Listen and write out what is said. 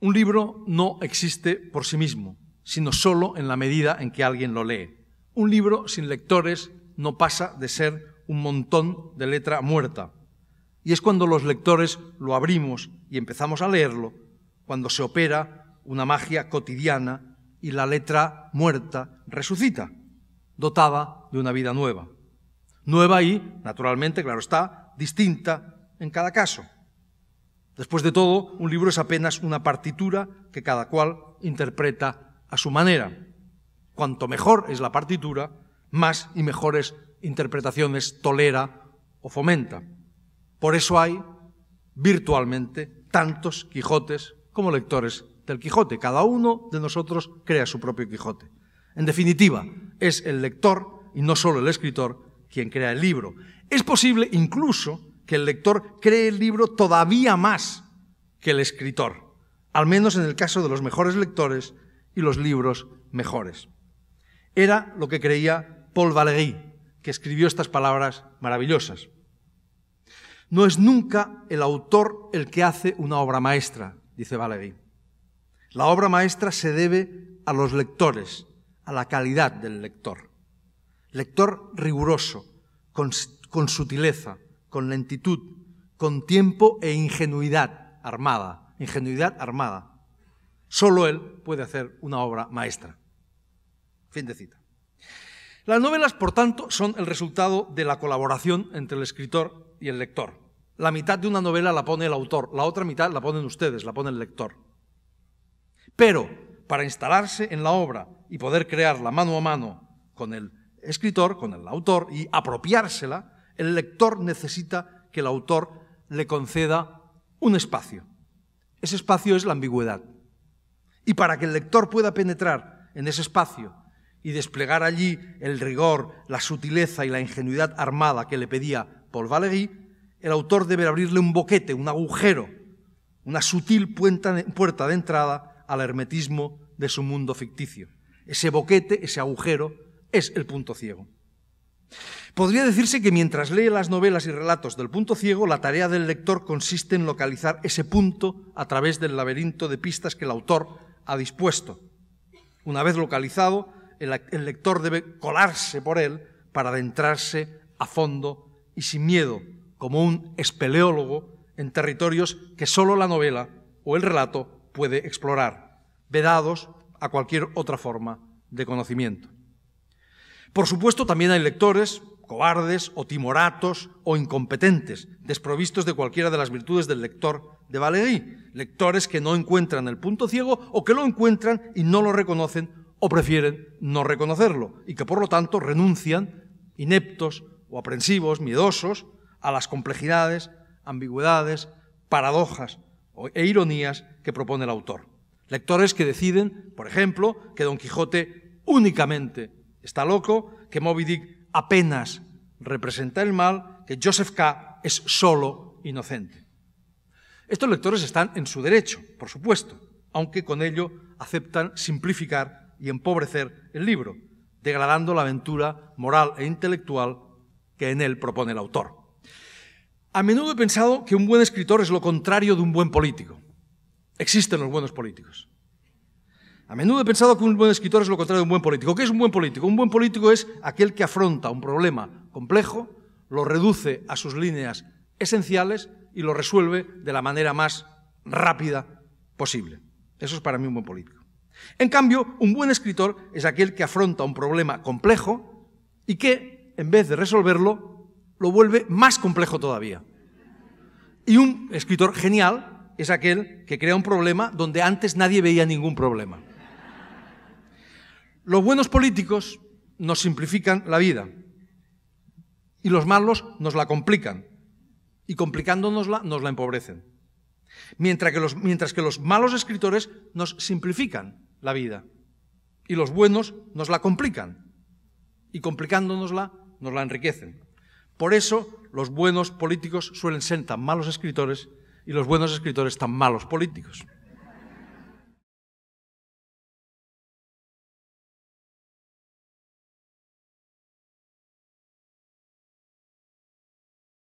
Un libro no existe por sí mismo, sino solo en la medida en que alguien lo lee. Un libro sin lectores no pasa de ser un montón de letra muerta. Y es cuando los lectores lo abrimos y empezamos a leerlo, cuando se opera una magia cotidiana y la letra muerta resucita, dotada de una vida nueva. Nueva y, naturalmente, claro está, distinta en cada caso. Después de todo, un libro es apenas una partitura que cada cual interpreta a su manera. Cuanto mejor es la partitura, más y mejores interpretaciones tolera o fomenta. Por eso hay, virtualmente, tantos Quijotes como lectores del Quijote. Cada uno de nosotros crea su propio Quijote. En definitiva, es el lector y no solo el escritor quien crea el libro. Es posible incluso que el lector cree el libro todavía más que el escritor, al menos en el caso de los mejores lectores y los libros mejores. Era lo que creía Paul Valéry, que escribió estas palabras maravillosas. No es nunca el autor el que hace una obra maestra, dice Valéry. La obra maestra se debe a los lectores, a la calidad del lector. Lector riguroso, con, con sutileza, con lentitud, con tiempo e ingenuidad armada, ingenuidad armada. Solo él puede hacer una obra maestra. Fin de cita. Las novelas, por tanto, son el resultado de la colaboración entre el escritor y el lector. La mitad de una novela la pone el autor, la otra mitad la ponen ustedes, la pone el lector. Pero para instalarse en la obra y poder crearla mano a mano con el escritor, con el autor y apropiársela, el lector necesita que el autor le conceda un espacio. Ese espacio es la ambigüedad. Y para que el lector pueda penetrar en ese espacio y desplegar allí el rigor, la sutileza y la ingenuidad armada que le pedía Paul Valéry, el autor debe abrirle un boquete, un agujero, una sutil puerta de entrada al hermetismo de su mundo ficticio. Ese boquete, ese agujero, es el punto ciego. Podría decirse que mientras lee las novelas y relatos del punto ciego, la tarea del lector consiste en localizar ese punto a través del laberinto de pistas que el autor ha dispuesto. Una vez localizado, el, lector debe colarse por él para adentrarse a fondo y sin miedo, como un espeleólogo, en territorios que solo la novela o el relato puede explorar, vedados a cualquier otra forma de conocimiento. Por supuesto, también hay lectores cobardes o timoratos o incompetentes, desprovistos de cualquiera de las virtudes del lector de Valéry, lectores que no encuentran el punto ciego o que lo encuentran y no lo reconocen o prefieren no reconocerlo y que por lo tanto renuncian, ineptos o aprensivos, miedosos, a las complejidades, ambigüedades, paradojas e ironías que propone el autor. Lectores que deciden, por ejemplo, que Don Quijote únicamente está loco, que Moby Dick apenas representa el mal, que Joseph K. es solo inocente. Estos lectores están en su derecho, por supuesto, aunque con ello aceptan simplificar y empobrecer el libro, degradando la aventura moral e intelectual que en él propone el autor. A menudo he pensado que un buen escritor es lo contrario de un buen político. Existen los buenos políticos. A menudo he pensado que un buen escritor es lo contrario de un buen político. ¿Qué es un buen político? Un buen político es aquel que afronta un problema complejo, lo reduce a sus líneas esenciales y lo resuelve de la manera más rápida posible. Eso es para mí un buen político. En cambio, un buen escritor es aquel que afronta un problema complejo y que, en vez de resolverlo, lo vuelve más complejo todavía. Y un escritor genial es aquel que crea un problema donde antes nadie veía ningún problema. Los buenos políticos nos simplifican la vida y los malos nos la complican y complicándonosla nos la empobrecen. Mientras que, los, mientras que los malos escritores nos simplifican la vida y los buenos nos la complican y complicándonosla nos la enriquecen. Por eso los buenos políticos suelen ser tan malos escritores y los buenos escritores tan malos políticos.